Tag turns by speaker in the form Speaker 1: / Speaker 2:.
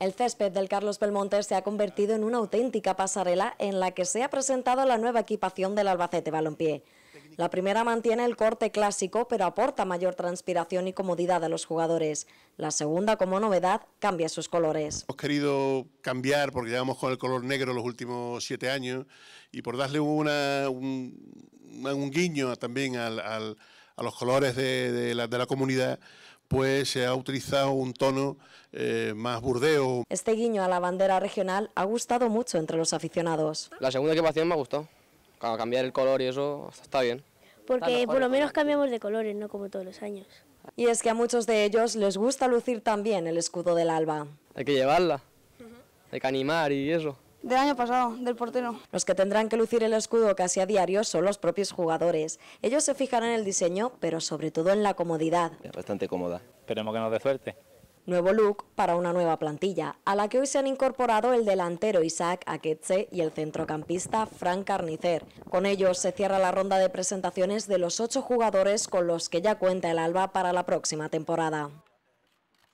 Speaker 1: El césped del Carlos Belmonte se ha convertido en una auténtica pasarela en la que se ha presentado la nueva equipación del Albacete Balompié. La primera mantiene el corte clásico, pero aporta mayor transpiración y comodidad a los jugadores. La segunda, como novedad, cambia sus colores.
Speaker 2: Hemos querido cambiar porque llevamos con el color negro los últimos siete años y por darle un, guiño también a los colores de la comunidad, pues se ha utilizado un tono eh, más burdeo.
Speaker 1: Este guiño a la bandera regional ha gustado mucho entre los aficionados.
Speaker 2: La segunda
Speaker 3: equipación me ha gustado, cambiar el color y eso está bien.
Speaker 1: Porque por lo menos cambiamos de colores, no como todos los años. Y es que a muchos de ellos les gusta lucir también el escudo del alba.
Speaker 4: Hay que llevarla, hay que animar y eso.
Speaker 1: Del año pasado, del portero. Los que tendrán que lucir el escudo casi a diario son los propios jugadores. Ellos se fijarán en el diseño, pero sobre todo en la comodidad.
Speaker 5: Es bastante cómoda. Esperemos que nos dé suerte.
Speaker 1: Nuevo look para una nueva plantilla, a la que hoy se han incorporado el delantero Isaac Aquetze y el centrocampista Frank Carnicer. Con ellos se cierra la ronda de presentaciones de los ocho jugadores con los que ya cuenta el Alba para la próxima temporada.